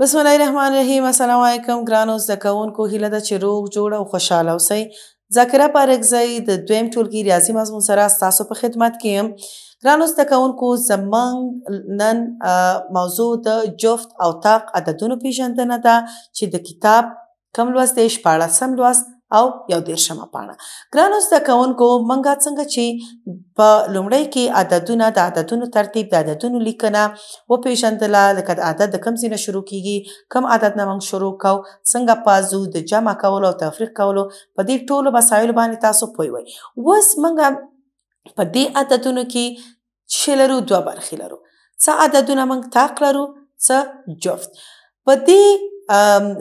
بسم الله الرحمن الرحیم السلام علیکم ګرانو زده کوونکو هیله ده چې روغ جوړ او خوشاله اوسئ ذاکره پارکزی د دویم ټولګي ریاضي مضمون سره ستاسو په خدمت کې یم ګرانو زده کوونکو زمونږ نن موضوع د جفت او طاق عددونو پیژندنه ده چې د کتاب کم لوست دی شپاړسم لوست او یو دیرشمه پاڼه ګرانو زده کوونکو مونږه څنګه چې په لومړی کې عددونه د عددونو ترتیب د عددونو لیکنه و پیژندله لکه د عدد د کم ځای نه شروع کیږي کم عدد نه موږ شروع کوو څنګه پازو د جمع کولو او تفریق کولو په دې ټولو مسایلو باندې تاسو پوي وي اوس مونږه په دې عددونو کې شلرو دوه برخې لرو څه عددونه موږ تاق لرو څه جفت په دې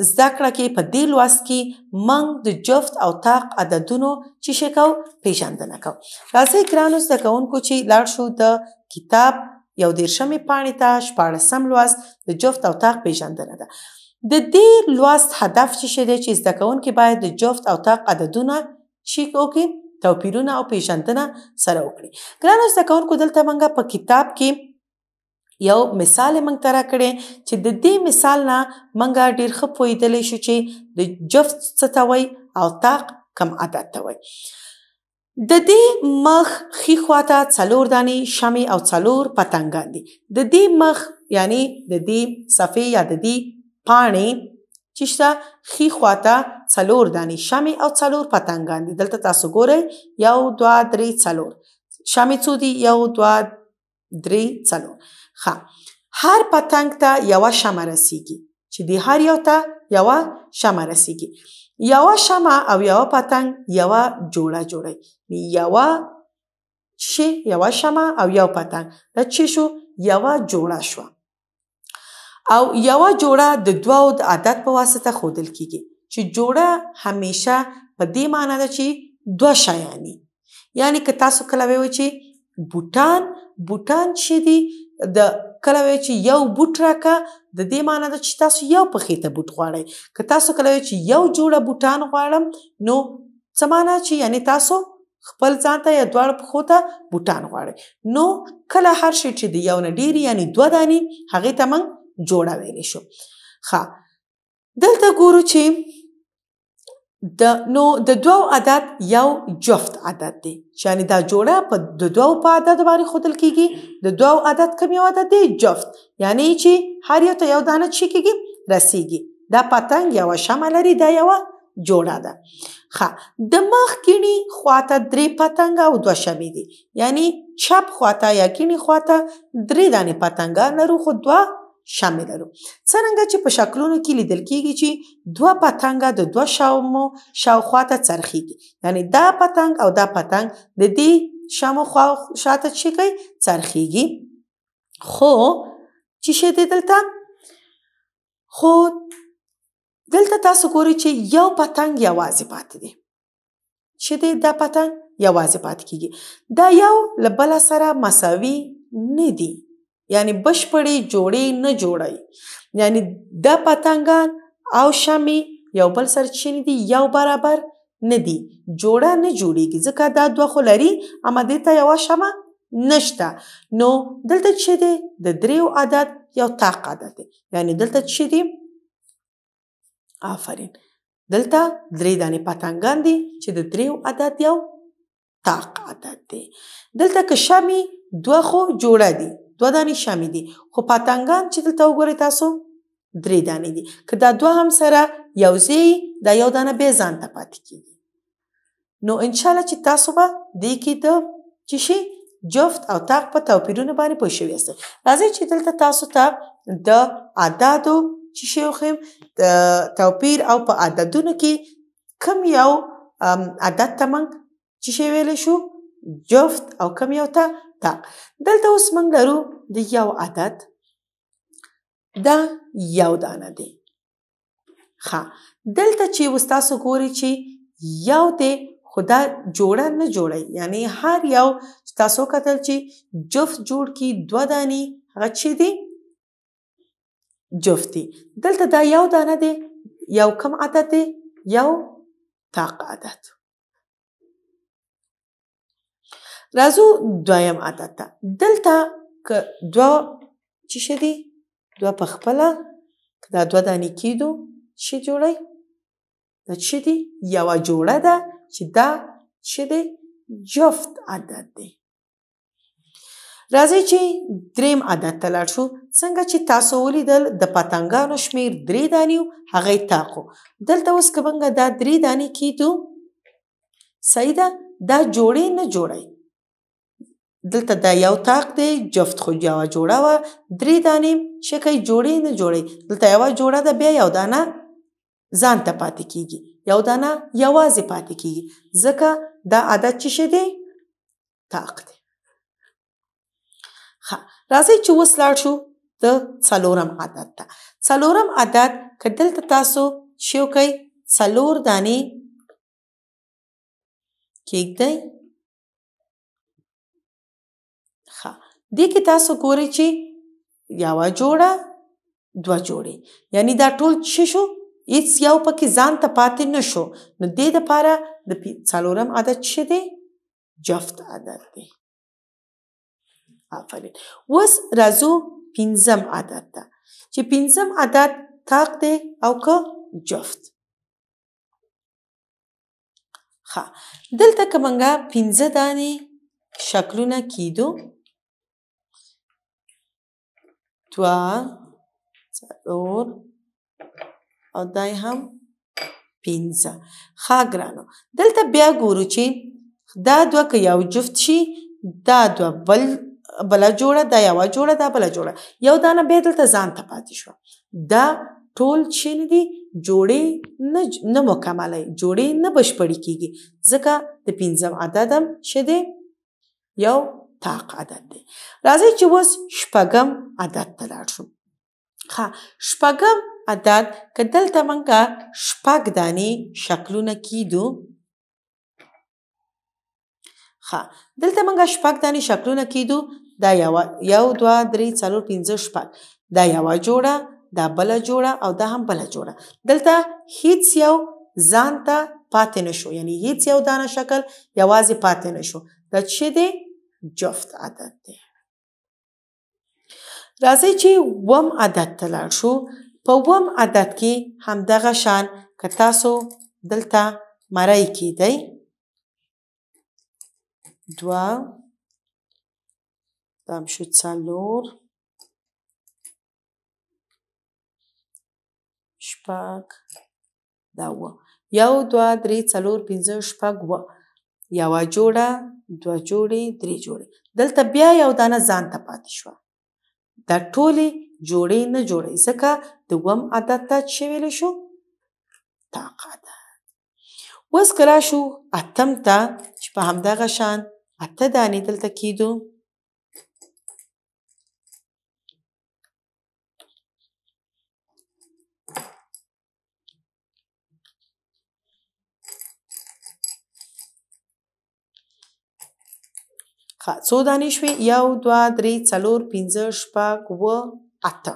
زده کې په دې لوست کې موږ د جفت او طاق عددونو چې شکو پیژندنه کوو راځي ګرانو زده کوونکو چې لاړ شو د کتاب یو دیرشمې پاڼې ته شپاړسم لوست د جفت او طاق پیژندنه ده د دې لوست هدف چې شې چې زده کوونکي باید د جفت او طاق عددونه شیک وکړي توپیرونه او پیژندنه سره وکړي ګرانو زده کوونکو دلته موږ په کتاب کې یو مثال موږ ترا کړي چې د دې مثال نه موږ ډیر ښه پوهیدلی شو چې د جفت ستوي او طاق کم عدد توي د دې مخ خي خواته څلور داني شمي او څلور پتنګان دي د دې مخ یعنی د دې صفې یا د دې پاڼې چې شته خي خواته څلور داني شمي او څلور پتنګان دي دلته تاسو ګورئ یو دوه درې څلور شمي څو دي یو دوه درې څلور ښه هر پتنګ ته یو شمع رسیږي چې د هر یو ته یو شمع رسیږي یو شمع او یو پتنګ یو جوړه جوړي یو شي یو شمع او یو پتنګ دا چی شو یو جوړه شو او یو جوړه د دوو د عادت په واسطه خودل کیږي چې جوړه همیشه په دې معنی ده چې دوه شیانی یعنی که تاسو کله وایئ چې بوتان بوتان چې دي د کله وی چې یو بوټ راکا د دې معنی ده چې تاسو یو پخې ته بوټ غواړئ که تاسو کله وی چې یو جوړه بوټان غواړم نو څه معنی چې یعنی تاسو خپل ځان ته یا دواړه پخو ته بوټان غواړئ نو کله هر شی چې دی یو نه ډیر یعنی دوه دانی هغه ته من جوړه ویلی شو ښه دلته ګورو چې د نو د دوو عدد یو جفت عدد دی یعنی دا جوړه په د دوو په عدد باندې خودل کیږي د دوو عدد کوم یو عدد دی جفت یعنی چې هر یو ته یو دانه چی کیږي رسیږي دا پتنګ یو شمه لري دا یو جوړه ده ښه د مخ کینی خواته درې پتنګ او دوه شمې دي یعنی چپ خواته یا کینی خواته درې دانه پتنګ نه رو خو دوه شامل لرو څنګه چې په شکلونو کې لیدل کیږي چې دوه پتنګ د دوه شاومو شاوخوا ته څرخیږي یعنی دا پتنګ او دا پتنګ د دې شاومو خوا شاته چی کوي څرخیږي خو چې شه دې دلته خو دلته تاسو ګورئ چې یو پتنګ یوازې پاتې دی چې دې دا پتنګ یوازې پاتې کیږي دا یو لبل سره مساوي نه دی یعنی بشپړې جوړې نه جوړای یعنی د پتنګان او شمی یو بل سرچینې دي یو برابر نه دي جوړه نه جوړیږي ځکه دا دوه خلري امدې ته یو شمه نشته نو دلته چې دی د دریو عدد یو تاق عدد دی یعنی دلته چې دی آفرین دلته درې دانې پتنګان دي چې د دریو عدد یو تاق عدد دی دلته که شمی دوه خو جوړه دي دوه دانې شامي دي خو پاتنګان چې دلته وګورئ تاسو درې دانې دي که دا دوه هم سره یو ځای دا یو دانه به ځان ته پاتې کیږي نو انشاءالله چې تاسو به دې کې د چې شي جفت او تاق په توپیرونه باندې پوه شوي یاست راځئ چې دلته تاسو ته د عددو چې شی وښیم توپیر او په عددونو کې کم یو عدد ته موږ چې شی ویلی شو جفت او کم یو ته ده دلته اوس موږ لرو د یو عدد دا یو دانه دی ښه دلته چې وستاسو ګوري چې یو دی خدا جوړه نه جوړي یعنی هر یو تاسو کتل چې جفت جوړ کی دوه دانی هغه چی دی جفتی دلته دا یو دانه دی یو کم عدد دی یو طاق عدد راځو دویم عدد ته دلته که دوه څه شي دي دوه په خپله که دا دوه دانې کیدو څه جوړی دا څه دي یوه جوړه ده چې دا څه دی جفت عدد دی راځئ چې دریم عدد ته لاړ شو څنګه چې تاسو ولیدل د پتنګانو شمیر درې دانې و هغه یې تاقو دلته اوس که موږ دا درې دانې کیدو صحیح ده دا جوړې نه جوړی دلته دا یو تاق دی جفت خو یوه جوړه وه درې دانې شکۍ جوړې نه جوړې دلته یوه جوړه ده بیا یو دانه ځان ته پاتې کیږي یو دانه یوازې پاتې کیږي ځکه دا عدد چې شی دی تاق دی ښه راځئ چې اوس لاړ شو د څلورم عدد ته څلورم عدد که دلته تاسو شی وکئ څلور دانې کیږدئ دې کې تاسو ګورئ چې یوه جوړه دوه جوړې یعنی دا ټول څه شو هیڅ یو پکې ځان ته پاتې نشو نو دې دپاره د څلورم عدد څه دی جفت عدد دی آفرین اوس راځو پنځم عدد ته چې پنځم عدد طاق دی او که جفت ښه دلته که مونږه پنځه دانې شکلونه کیدو دوه څلور او دای هم پنځه ښه ګرانو دلته بیا ګورو چې دا دوه که یو جفت شي دا دوه بل بله جوړه دا یوه جوړه دا بله جوړه یو دانه بیا دلته ځان ته پاتې شوه دا ټول چې نه دي جوړې نه نه مکمله جوړې نه بشپړې کیږي ځکه د پنځم عدد هم شه دی یو طاق عدد دی راځي چې اوس شپږم عدد ته لاړ شو ها شپږم عدد کدلته مونږه شپږ دانی شکلونه کیدو ها دلته مونږه شپږ دانی شکلونه کیدو دا یو یو دوه درې څلور پنځه شپږ دا یو جوړه دا بل جوړه او دا هم بل جوړه دلته هیڅ یو ځان ته پاتې نشو یعنی هیڅ یو دانه شکل یوازې پاتې نشو دا چې دی جفت عدد دی راځي چې وم عدد ته لاړ شو په وم عدد کې همدغه شان که تاسو دلته مری کیدی دوه دام شو څلور شپږ دا و یو دوه درې څلور پنځه شپږ و یوه جوړه دوه جوړې درې جوړې دلته بیا یو دانه ځانته پاتې شوه دا ټولې جوړې نه جوړې ځکه دوم عدد ته څه ویلی شو طاق عدد اوس کله شو اتم ته چې په همدغه شان اته دانې دلته کیدو ښه څو دانې شوې یو دوه درې څلور پنځه شپږ اووه اته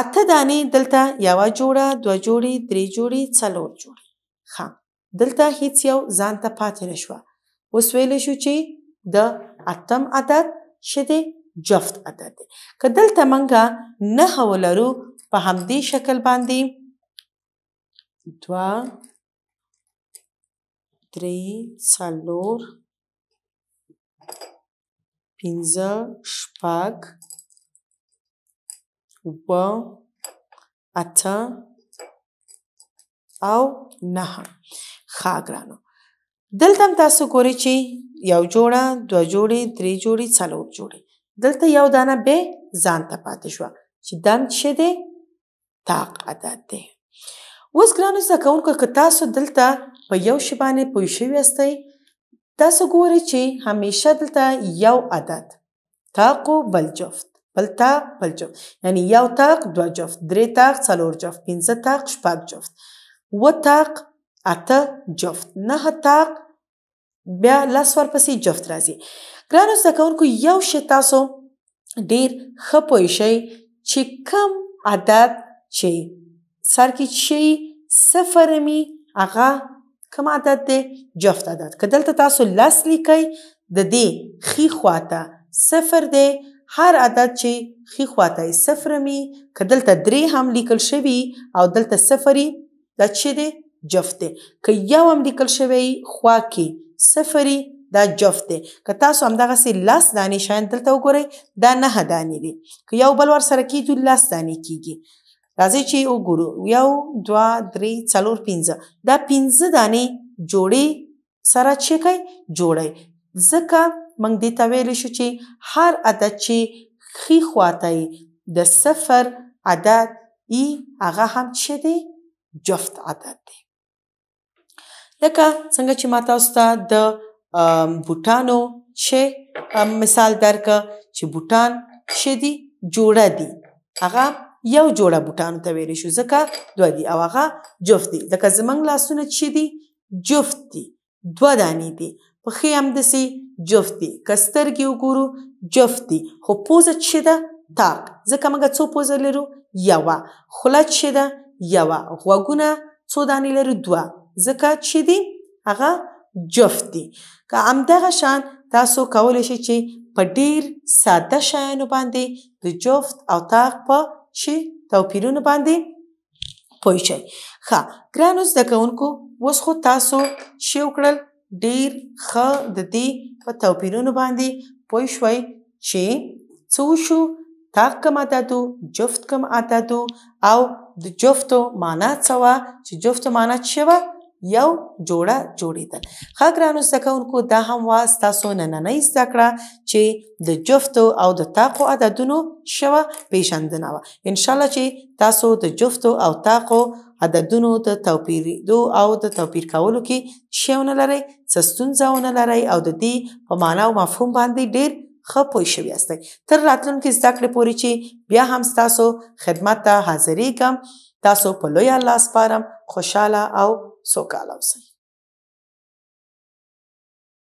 اته دانې دلته یوه جوړه دوه جوړې درې جوړې څلور جوړې ښه دلته هیڅ یو ځانته پاتې نه شوه اوس ویلی شو چې د اتم عدد شه دی جفت عدد دی که دلته منګه نهه ولرو په همدې شکل باندې دوه درې څلور پنځه شپږ اووه اته او نهه ښه ګرانو دلته تاسو ګورئ چې یو جوړه دوه جوړې درې جوړې څلور جوړې دلته یو دانه به ځان ته پاتې شوه چې دم څه دی طاق عدد دی اوس ګرانو زده کوونکو که تاسو دلته په یو شی باندې پوه شوي یاستئ تاسو ګورئ چې همیشه دلته یو عدد تاق او بل جفت بل تاق بل جفت یعنی یو تاق دو جفت درې تاق څلور جفت پنځه تاق شپږ جفت و تاق اته جفت نه تاق بیا لس ورپسې جفت راځي ګرانو زده کوونکو یو شی تاسو ډیر ښه پوه شئ چې کوم عدد چې سر کې چې صفر می هغه کوم عدد دی جفت عدد که دلته تاسو لس لیکئ د دې خي خواته صفر دی هر عدد چې خي خواته صفر می که دلته درې هم لیکل شوي او دلته صفري دا چې دی جفت دی که یو هم لیکل شوی خوا کې صفري دا جفت دی که تاسو همدغسې لس دانې شیان دلته وګورئ دا نهه دانې دي که یو بل ور سره کېږي لس دانې کېږي راځي چې وګورو یو دوه درې څلور پنځه دا پنځه دانې جوړې سره چې کوي جوړي ځکه موږ دې ته ویل شو چې هر عدد چې خي خواته د صفر عدد ای هغه هم چې دی جفت عدد دی لکه څنګه چې ما تاسو ته د بوټانو چې مثال درک چې بوټان چې دی جوړه دی هغه یو جوړه بوټانو ته ویل شو ځکه دوه دي او هغه جفت دي لکه زمنګ لاسونه چې دي جفت دي دوه دانی دي پخې هم دسي جفت دي کسترګي وګورو جفت دي خو پوزه چې ده تاق ځکه موږ څو پوزه لرو یوه خوله چې ده یوه غوږونه څو دانی لرو دوه ځکه چې دي هغه جفت دي که همدغه شان تاسو کولی شئ چې په ډیر ساده شیانو باندې د جفت او تاق په شي توپیرونه باندې پوه شئ ښه ګرانو زده کوونکو اوس خو تاسو شی وکړل ډیر ښه د دې په توپیرونو باندې پوه شوئ چې څه وشو تاق کم عددو جفت کم عددو او د جفتو معنا څه وه چې جفتو معنا څه وه یو جوړه جوړیدل ښه ګرانو زده کوونکو دا هم وه ستاسو نننۍ زده کړه چې د جفتو او د طاقو عددونو شوه پیژندنه وه انشاءالله چې تاسو د جفتو او طاقو عددونو د توپیرېدو او د توپیر کولو کې څه ونه لرئ څه ستونزه ونه لرئ او د دې په معنا او مفهوم باندې ډېر ښه پوه شوي یاستئ تر راتلونکي زده کړې پورې چې بیا هم ستاسو خدمت ته حاضرېږم تاسو په لوی الله سپارم خوشحاله او szokálausai.